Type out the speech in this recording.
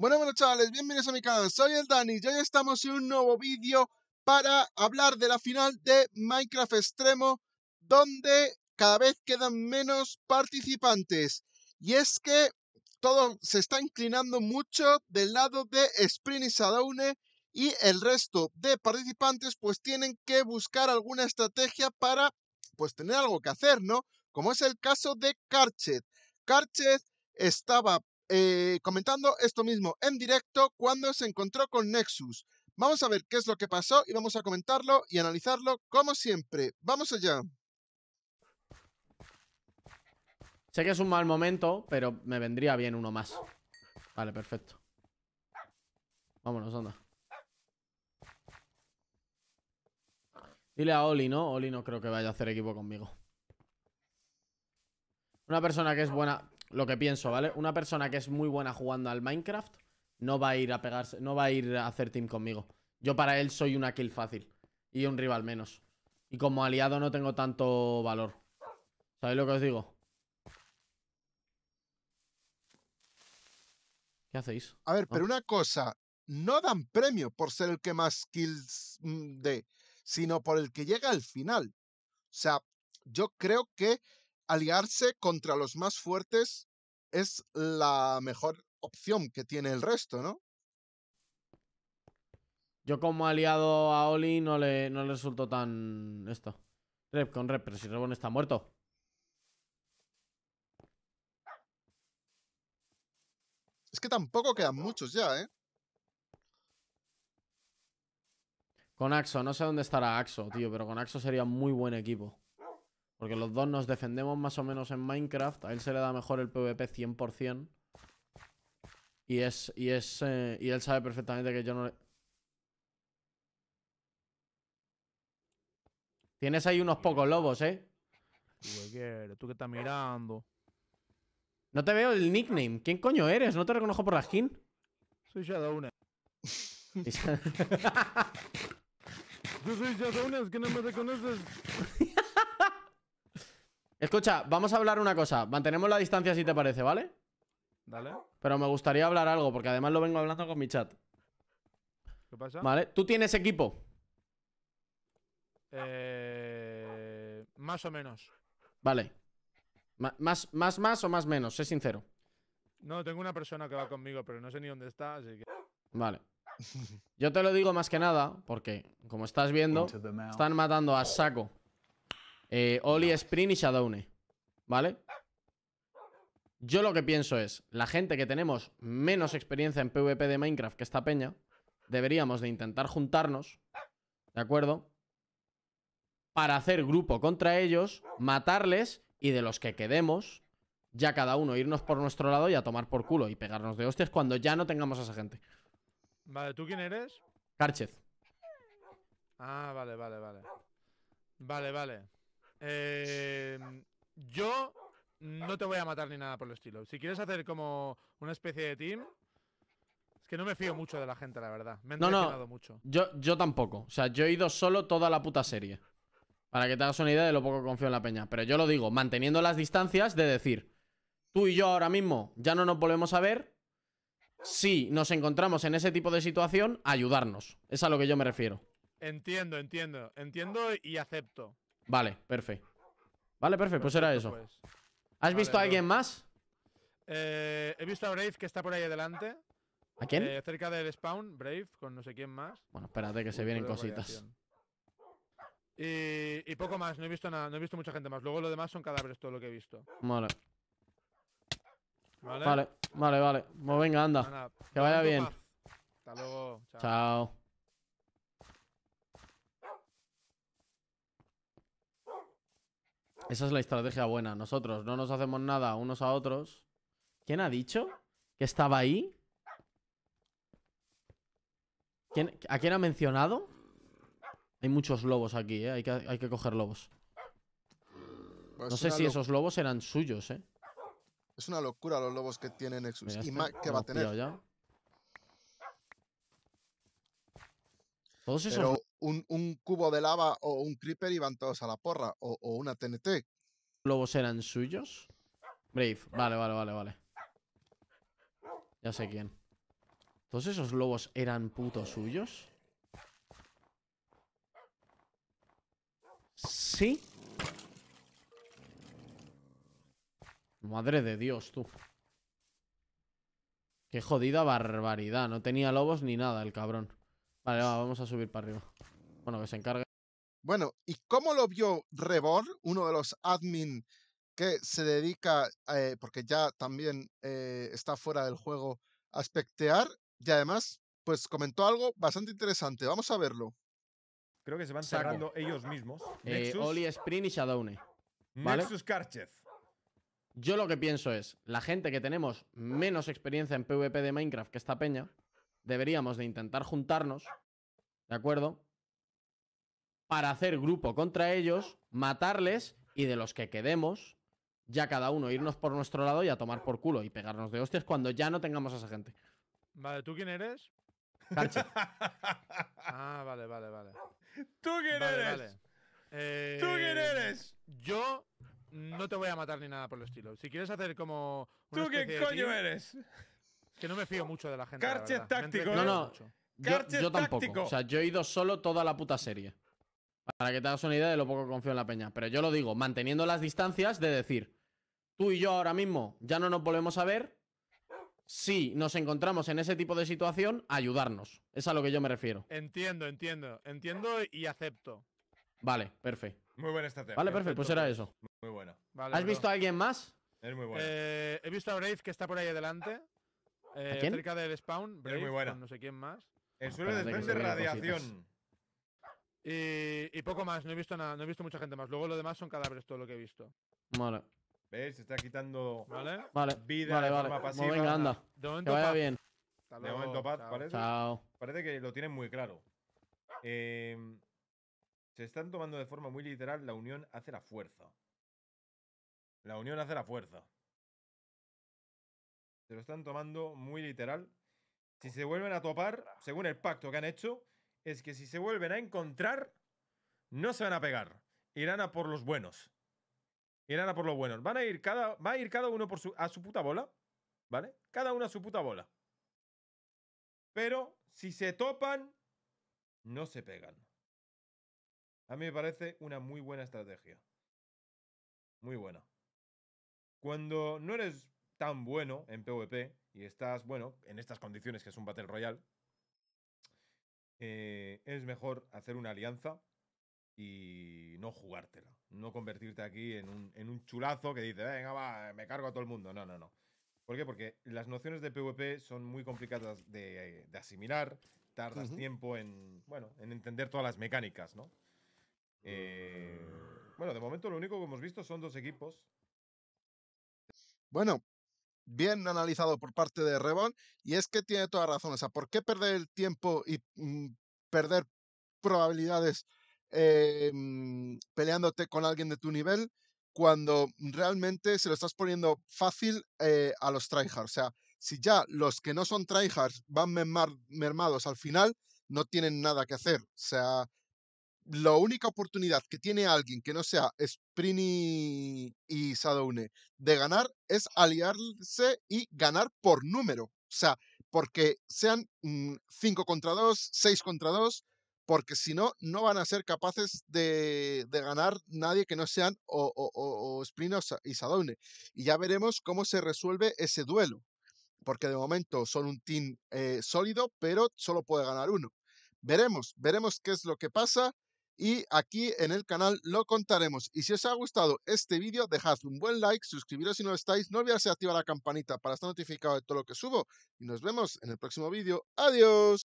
Bueno, bueno chavales, bienvenidos a mi canal, soy el Dani y hoy estamos en un nuevo vídeo para hablar de la final de Minecraft Extremo, donde cada vez quedan menos participantes. Y es que todo se está inclinando mucho del lado de Spring y Sadaune y el resto de participantes pues tienen que buscar alguna estrategia para pues tener algo que hacer, ¿no? Como es el caso de Karchet. Karchet estaba eh, comentando esto mismo en directo cuando se encontró con Nexus. Vamos a ver qué es lo que pasó y vamos a comentarlo y analizarlo como siempre. Vamos allá. Sé que es un mal momento, pero me vendría bien uno más. Vale, perfecto. Vámonos, onda Dile a Oli, ¿no? Oli no creo que vaya a hacer equipo conmigo. Una persona que es buena lo que pienso, ¿vale? Una persona que es muy buena jugando al Minecraft no va a ir a pegarse, no va a ir a hacer team conmigo. Yo para él soy una kill fácil y un rival menos. Y como aliado no tengo tanto valor. ¿Sabéis lo que os digo? ¿Qué hacéis? A ver, pero una cosa, no dan premio por ser el que más kills mm, de, sino por el que llega al final. O sea, yo creo que aliarse contra los más fuertes es la mejor opción que tiene el resto, ¿no? Yo como aliado a Oli no le, no le tan esto. Rep con Rep, pero si Rebon está muerto. Es que tampoco quedan muchos ya, ¿eh? Con Axo, no sé dónde estará Axo, tío, pero con Axo sería muy buen equipo. Porque los dos nos defendemos más o menos en Minecraft. A él se le da mejor el PvP 100%. Y es... Y, es, eh, y él sabe perfectamente que yo no le... Tienes ahí unos pocos lobos, ¿eh? Tú tú qué estás mirando. No te veo el nickname. ¿Quién coño eres? No te reconozco por la skin. Soy Shadowne Yo soy ¿Es que no me reconoces. Escucha, vamos a hablar una cosa. Mantenemos la distancia si te parece, ¿vale? Dale. Pero me gustaría hablar algo, porque además lo vengo hablando con mi chat. ¿Qué pasa? Vale, ¿tú tienes equipo? Eh, más o menos. Vale. más, más, más o más menos, sé sincero. No, tengo una persona que va conmigo, pero no sé ni dónde está, así que. Vale. Yo te lo digo más que nada, porque, como estás viendo, están matando a saco eh, Oli, Spring y Shadowne. ¿Vale? Yo lo que pienso es, la gente que tenemos menos experiencia en PvP de Minecraft que esta peña, deberíamos de intentar juntarnos, ¿de acuerdo? Para hacer grupo contra ellos, matarles y de los que quedemos, ya cada uno irnos por nuestro lado y a tomar por culo y pegarnos de hostias cuando ya no tengamos a esa gente. Vale, ¿tú quién eres? Carchez. Ah, vale, vale, vale. Vale, vale. Em, yo no te voy a matar ni nada por el estilo. Si quieres hacer como una especie de team, es que no me fío mucho de la gente, la verdad. Me no, no. mucho. Yo, yo tampoco. O sea, yo he ido solo toda la puta serie. Para que te hagas una idea de lo poco confío en la peña. Pero yo lo digo, manteniendo las distancias de decir, tú y yo ahora mismo ya no nos volvemos a ver. Si nos encontramos en ese tipo de situación, ayudarnos. Es a lo que yo me refiero. Entiendo, entiendo. Entiendo y acepto. Vale, perfecto. Vale, perfecto, pues era eso. Pues. ¿Has visto a alguien más? Eh, he visto a Brave que está por ahí adelante. ¿A quién? Eh, cerca del spawn, Brave, con no sé quién más. Bueno, espérate que se vienen cositas. Y, poco más, no he visto nada, no he visto mucha gente más. Luego lo demás son cadáveres, todo lo que he visto. Vale. Vale, vale, vale. Pues venga, anda. que vaya bien. Hasta luego. Chao. Esa es la estrategia buena. Nosotros no nos hacemos nada unos a otros. ¿Quién ha dicho que estaba ahí? ¿A quién ha mencionado? Hay muchos lobos aquí, ¿eh? Hay que, hay que coger lobos. Pues no sé si esos lobos eran suyos, ¿eh? Es una locura los lobos que tienen Nexus. Este que va a tener. Todos esos lobos un, cubo de lava o un creeper iban todos a la porra, o, una TNT. ¿Lobos eran suyos? Brave, vale, vale, vale, vale. Ya sé quién. ¿Todos esos lobos eran putos suyos? ¿Sí? Madre de Dios, tú. Qué jodida barbaridad. No tenía lobos ni nada el cabrón. Vale, vamos a subir para arriba. Bueno, que se encargue. Bueno, ¿y cómo lo vio Rebor, uno de los admin que se dedica, eh, porque ya también eh, está fuera del juego, a espectear? Y además, pues comentó algo bastante interesante. Vamos a verlo. Creo que se van sacando ellos mismos. Eh, Oli, y Shadowne. Nexus Yo lo que pienso es, la gente que tenemos menos experiencia en PvP de Minecraft que esta peña, deberíamos de intentar juntarnos, ¿de acuerdo? Para hacer grupo contra ellos, matarles y de los que quedemos, ya cada uno irnos por nuestro lado y a tomar por culo y pegarnos de hostias cuando ya no tengamos a esa gente. Vale, ¿tú quién eres? ah, vale, vale, vale. ¿Tú quién eres? Eh, ¿Tú quién eres? Yo no te voy a matar ni nada por el estilo. Si quieres hacer como. ¿Tú qué coño eres? Que no me fío oh, mucho de la gente. ¡Carchet táctico, ¿eh? No, no. Yo, tampoco. O sea, yo he ido solo toda la puta serie. Para que te hagas una idea de lo poco confío en la peña. Pero yo lo digo, manteniendo las distancias de decir, tú y yo ahora mismo ya no nos volvemos a ver. Si nos encontramos en ese tipo de situación, ayudarnos. Es a lo que yo me refiero. Entiendo, entiendo. Entiendo y acepto. Vale, perfecto. Muy buena estrategia. Vale, perfecto. Pues era eso. Muy buena. ¿Has visto a alguien más? Es muy bueno. Eh, he visto a Brave que está por ahí adelante. Eh, quién? Cerca del spawn, muy buena. no sé quién más. El suelo de radiación. Y, poco más, no he visto nada, no he visto mucha gente más. Luego lo demás son cadáveres, todo lo que he visto. Vale. ¿Ves? Se está quitando vida vale, de vale. forma pasiva. Venga, anda. De momento, que vaya bien. de momento, Pat, chao. Parece, chao. parece que lo tienen muy claro. Em, se están tomando de forma muy literal la unión hace la fuerza. La unión hace la fuerza. Se lo están tomando muy literal. Si se vuelven a topar, según el pacto que han hecho, es que si se vuelven a encontrar, no se van a pegar. Irán a por los buenos. Irán a por los buenos. Van a ir cada, va a ir cada uno por su, a su puta bola. ¿Vale? Cada uno a su puta bola. Pero si se topan, no se pegan. A mí me parece una muy buena estrategia. Muy buena. Cuando no eres tan bueno en PvP y estás, bueno, en estas condiciones que es un Battle Royale, eh, es mejor hacer una alianza y no jugártela. No convertirte aquí en un, chulazo que dice, venga, va, me cargo a todo el mundo. No, no, no. ¿Por qué? Porque las nociones de PvP son muy complicadas de, asimilar, tardas tiempo en, bueno, en entender todas las mecánicas, ¿no? Eh, bueno, de momento lo único que hemos visto son dos equipos. Bueno, bien analizado por parte de Rebón y es que tiene toda razón. O sea, ¿por qué perder el tiempo y mm, perder probabilidades em, peleándote con alguien de tu nivel cuando realmente se lo estás poniendo fácil eh, a los tryhards? O sea, si ya los que no son tryhards van mermados al final, no tienen nada que hacer. O sea, la única oportunidad que tiene alguien que no sea Spring y, Sadoune de ganar es aliarse y ganar por número. O sea, porque sean 5 mm, contra 2, 6 contra 2, porque si no, no van a ser capaces de, ganar nadie que no sean o, y Sadoune. Y ya veremos cómo se resuelve ese duelo, porque de momento son un team eh, sólido, pero solo puede ganar uno. Veremos, veremos qué es lo que pasa y aquí en el canal lo contaremos. Y si os ha gustado este vídeo, dejad un buen like, suscribiros si no estáis, no olvidéis activar la campanita para estar notificado de todo lo que subo y nos vemos en el próximo vídeo. ¡Adiós!